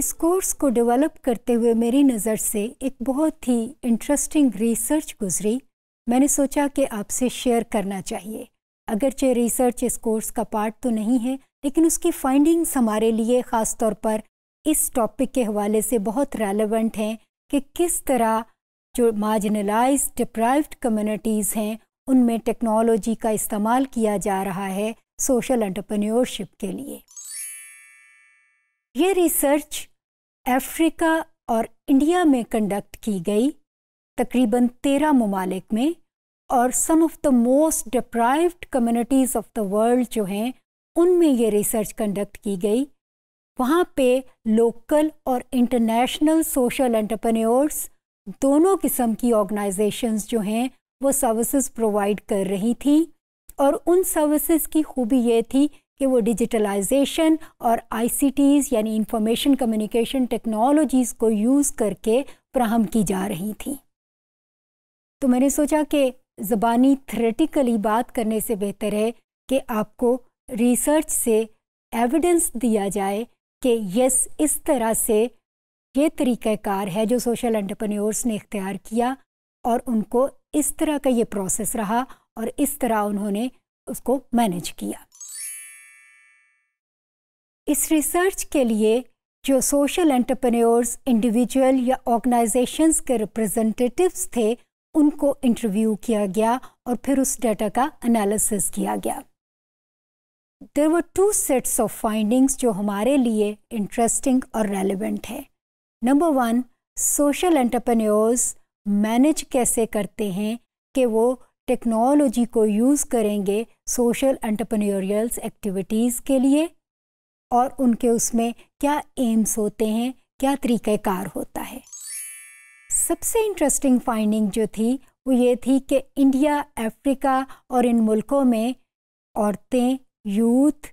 इस कोर्स को डेवलप करते हुए मेरी नज़र से एक बहुत ही इंटरेस्टिंग रिसर्च गुजरी मैंने सोचा कि आपसे शेयर करना चाहिए अगरचे रिसर्च इस कोर्स का पार्ट तो नहीं है लेकिन उसकी फाइंडिंग्स हमारे लिए ख़ास तौर पर इस टॉपिक के हवाले से बहुत रेलेवेंट हैं कि किस तरह जो मार्जिनलाइज डिप्राइव्ड कम्युनिटीज़ हैं उनमें टेक्नोलॉजी का इस्तेमाल किया जा रहा है सोशल एंटरप्रेन्योरशिप के लिए ये रिसर्च अफ्रीका और इंडिया में कंडक्ट की गई तकरीबन तेरह ममालिक में और some of the most deprived communities of the world जो हैं उनमें ये रिसर्च कंडक्ट की गई वहाँ पे लोकल और इंटरनेशनल सोशल एंटरप्रेन्योर्स दोनों किस्म की ऑर्गेनाइजेशंस जो हैं वो सर्विसेज प्रोवाइड कर रही थी और उन सर्विसेज की खूबी ये थी कि वो डिजिटलाइजेशन और आईसीटीज़ यानी इंफॉर्मेशन कम्युनिकेशन टेक्नोलॉजीज़ को यूज़ करके फ्राहम की जा रही थी तो मैंने सोचा कि ज़बानी थ्रेटिकली बात करने से बेहतर है कि आपको रिसर्च से एविडेंस दिया जाए कि यस इस तरह से ये तरीक़ार है जो सोशल एंटरप्रेन्योर्स ने इख्तियार किया और उनको इस तरह का ये प्रोसेस रहा और इस तरह उन्होंने उसको मैनेज किया इस रिसर्च के लिए जो सोशल एंटरप्रेन्योर्स इंडिविजुअल या ऑर्गेनाइजेशंस के रिप्रेजेंटेटिव्स थे उनको इंटरव्यू किया गया और फिर उस डाटा का एनालिसिस किया गया there were two sets of findings जो हमारे लिए इंटरेस्टिंग और रेलिवेंट है number one social entrepreneurs manage कैसे करते हैं कि वो टेक्नोलॉजी को यूज़ करेंगे सोशल एंटरप्रेन्योरियल्स एक्टिविटीज़ के लिए और उनके उसमें क्या एम्स होते हैं क्या तरीक़ाकार होता है सबसे इंटरेस्टिंग फाइंडिंग जो थी वो ये थी कि इंडिया अफ्रीका और इन मुल्कों में औरतें यूथ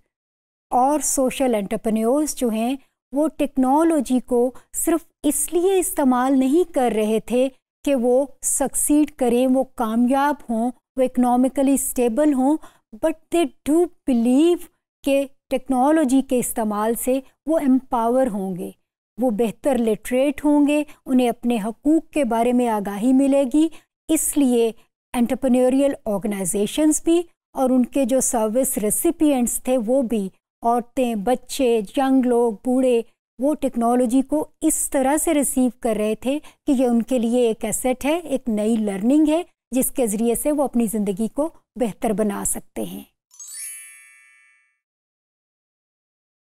और सोशल एंटरप्रेन्योर्स जो हैं वो टेक्नोलॉजी को सिर्फ इसलिए इस्तेमाल नहीं कर रहे थे कि वो सक्सीड करें वो कामयाब हों वो इकनॉमिकली स्टेबल हों बट दे डू बिलीव के टेक्नोलॉजी के इस्तेमाल से वो एम्पावर होंगे वो बेहतर लिटरेट होंगे उन्हें अपने हकूक़ के बारे में आगाही मिलेगी इसलिए एंटरप्रेन्योरियल ऑर्गेनाइजेशंस भी और उनके जो सर्विस रेसिपिएंट्स थे वो भी औरतें बच्चे यंग लोग बूढ़े वो टेक्नोलॉजी को इस तरह से रिसीव कर रहे थे कि ये उनके लिए एक एसेट है एक नई लर्निंग है जिसके ज़रिए से वो अपनी ज़िंदगी को बेहतर बना सकते हैं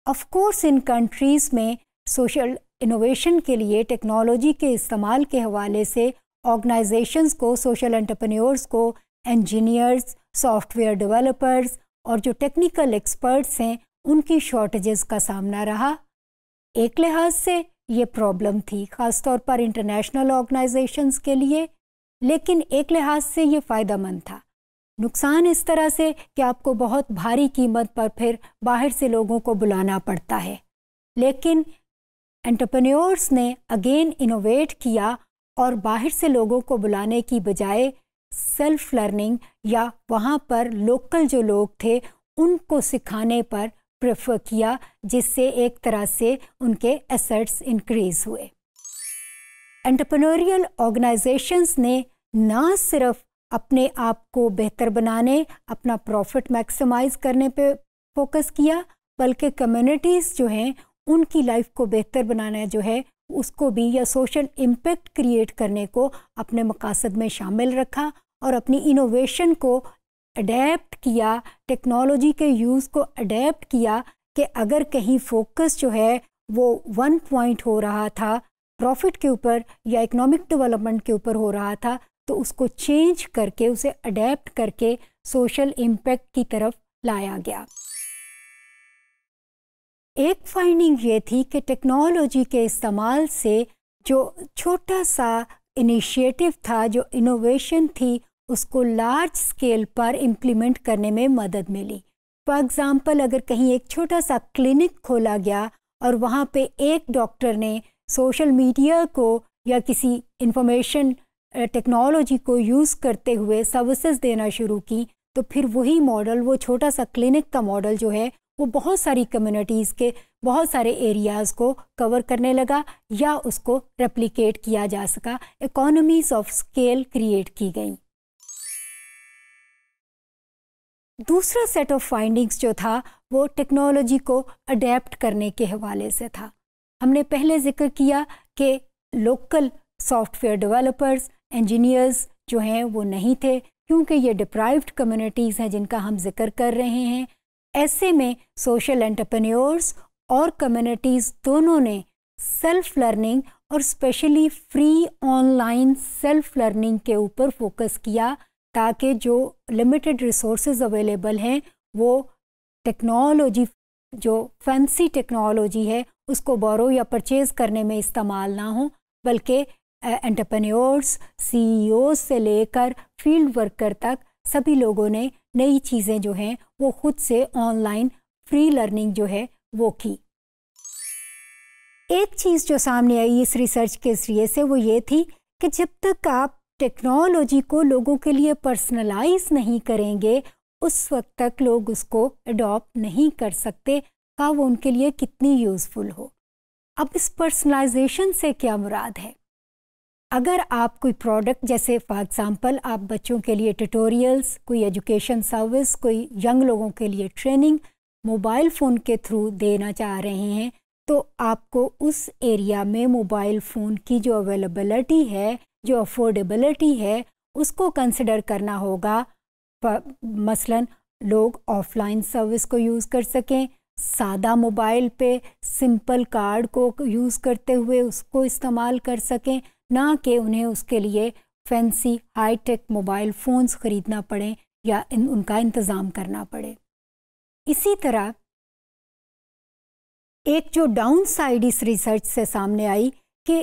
ऑफ कोर्स इन कंट्रीज़ में सोशल इनोवेशन के लिए टेक्नोलॉजी के इस्तेमाल के हवाले से ऑर्गेनाइजेशंस को सोशल एंटरप्रेन्योर्स को इंजीनियर्स सॉफ्टवेयर डेवलपर्स और जो टेक्निकल एक्सपर्ट्स हैं उनकी शॉर्टेजेस का सामना रहा एक लिहाज से ये प्रॉब्लम थी ख़ासतौर पर इंटरनेशनल ऑर्गेनाइजेशंस के लिए लेकिन एक लिहाज से ये फ़ायदा मंद था नुकसान इस तरह से कि आपको बहुत भारी कीमत पर फिर बाहर से लोगों को बुलाना पड़ता है लेकिन एंटरप्रेन्योर्स ने अगेन इनोवेट किया और बाहर से लोगों को बुलाने की बजाय सेल्फ लर्निंग या वहाँ पर लोकल जो लोग थे उनको सिखाने पर प्रेफर किया जिससे एक तरह से उनके एसेट्स इंक्रीज हुए एंटरप्रेन्योरियल ऑर्गेनाइजेशंस ने ना सिर्फ अपने आप को बेहतर बनाने अपना प्रॉफिट मैक्सिमाइज करने पे फोकस किया बल्कि कम्युनिटीज़ जो हैं उनकी लाइफ को बेहतर बनाना जो है उसको भी या सोशल इम्पेक्ट क्रिएट करने को अपने मकासद में शामिल रखा और अपनी इनोवेशन को अडेप्ट किया टेक्नोलॉजी के यूज़ को अडेप्ट किया कि अगर कहीं फोकस जो है वो वन पॉइंट हो रहा था प्रॉफिट के ऊपर या इकोनॉमिक डेवलपमेंट के ऊपर हो रहा था तो उसको चेंज करके उसे अडेप्ट करके सोशल इम्पैक्ट की तरफ लाया गया एक फाइंडिंग ये थी कि टेक्नोलॉजी के इस्तेमाल से जो छोटा सा इनिशिएटिव था जो इनोवेशन थी उसको लार्ज स्केल पर इम्प्लीमेंट करने में मदद मिली फॉर एग्ज़ाम्पल अगर कहीं एक छोटा सा क्लिनिक खोला गया और वहाँ पे एक डॉक्टर ने सोशल मीडिया को या किसी इंफॉर्मेशन टेक्नोलॉजी को यूज़ करते हुए सर्विसेज देना शुरू की तो फिर वही मॉडल वो छोटा सा क्लिनिक का मॉडल जो है वो बहुत सारी कम्युनिटीज़ के बहुत सारे एरियाज़ को कवर करने लगा या उसको रेप्लिकेट किया जा सका इकोनॉमीज़ ऑफ स्केल क्रिएट की गई दूसरा सेट ऑफ फाइंडिंग्स जो था वो टेक्नोलॉजी को अडेप्ट करने के हवाले से था हमने पहले जिक्र किया कि लोकल सॉफ्टवेयर डेवलपर्स इंजीनियर्स जो हैं वो नहीं थे क्योंकि ये डिप्राइव्ड कम्युनिटीज़ हैं जिनका हम जिक्र कर रहे हैं ऐसे में सोशल एंटरप्रेन्योर्स और कम्युनिटीज़ दोनों ने सेल्फ लर्निंग और specially free online self learning के ऊपर फोकस किया ताकि जो लिमिटेड रिसोर्स अवेलेबल हैं वो टेक्नोलॉजी जो फैंसी टेक्नोलॉजी है उसको बोरो या परचेज़ करने में इस्तेमाल ना हो बल्कि एंटरप्रेन्योर्स सीईओ e से लेकर फील्ड वर्कर तक सभी लोगों ने नई चीज़ें जो हैं वो खुद से ऑनलाइन फ्री लर्निंग जो है वो की एक चीज़ जो सामने आई इस रिसर्च के जरिए से वो ये थी कि जब तक आप टेक्नोलॉजी को लोगों के लिए पर्सनलाइज नहीं करेंगे उस वक्त तक लोग उसको अडॉप्ट नहीं कर सकते का हाँ, वो उनके लिए कितनी यूज़फुल हो अब इस पर्सनलाइजेशन से क्या मुराद है अगर आप कोई प्रोडक्ट जैसे फॉर एग्ज़ाम्पल आप बच्चों के लिए ट्यूटोरियल्स कोई एजुकेशन सर्विस कोई यंग लोगों के लिए ट्रेनिंग मोबाइल फ़ोन के थ्रू देना चाह रहे हैं तो आपको उस एरिया में मोबाइल फ़ोन की जो अवेलेबलिटी है जो अफोर्डेबलिटी है उसको कंसिडर करना होगा मसलन लोग ऑफलाइन सर्विस को यूज़ कर सकें सादा मोबाइल पे सिंपल कार्ड को यूज़ करते हुए उसको इस्तेमाल कर सकें ना कि उन्हें उसके लिए fancy high tech mobile phones ख़रीदना पड़े या इन उनका इंतज़ाम करना पड़े इसी तरह एक जो डाउन साइड इस रिसर्च से सामने आई कि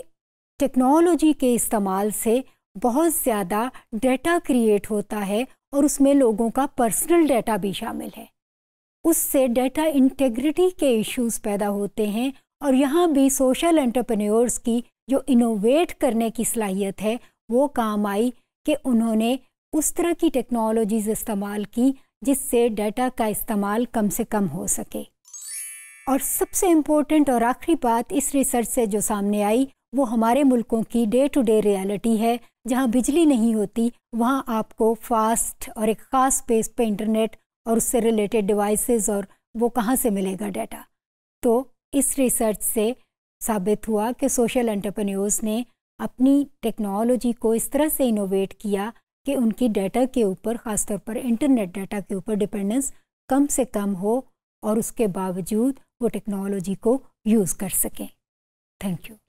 टेक्नोलॉजी के इस्तेमाल से बहुत ज़्यादा डेटा क्रिएट होता है और उसमें लोगों का पर्सनल डेटा भी शामिल है उससे डेटा इंटेग्रिटी के इश्यूज पैदा होते हैं और यहाँ भी सोशल एंटरप्रेन्योर्स की जो इनोवेट करने की सलाहियत है वो काम आई कि उन्होंने उस तरह की टेक्नोलॉजीज़ इस्तेमाल की जिससे डाटा का इस्तेमाल कम से कम हो सके और सबसे इम्पोर्टेंट और आखिरी बात इस रिसर्च से जो सामने आई वो हमारे मुल्कों की डे टू डे रियलिटी है जहाँ बिजली नहीं होती वहाँ आपको फास्ट और एक ख़ास स्पेस पे इंटरनेट और उससे रिलेटेड डिवाइसेस और वो कहाँ से मिलेगा डाटा तो इस रिसर्च से साबित हुआ कि सोशल एंटरप्रेन्योर्स ने अपनी टेक्नोलॉजी को इस तरह से इनोवेट किया कि उनकी डाटा के ऊपर ख़ासतौर पर इंटरनेट डाटा के ऊपर डिपेंडेंस कम से कम हो और उसके बावजूद वो टेक्नोलॉजी को यूज़ कर सकें थैंक यू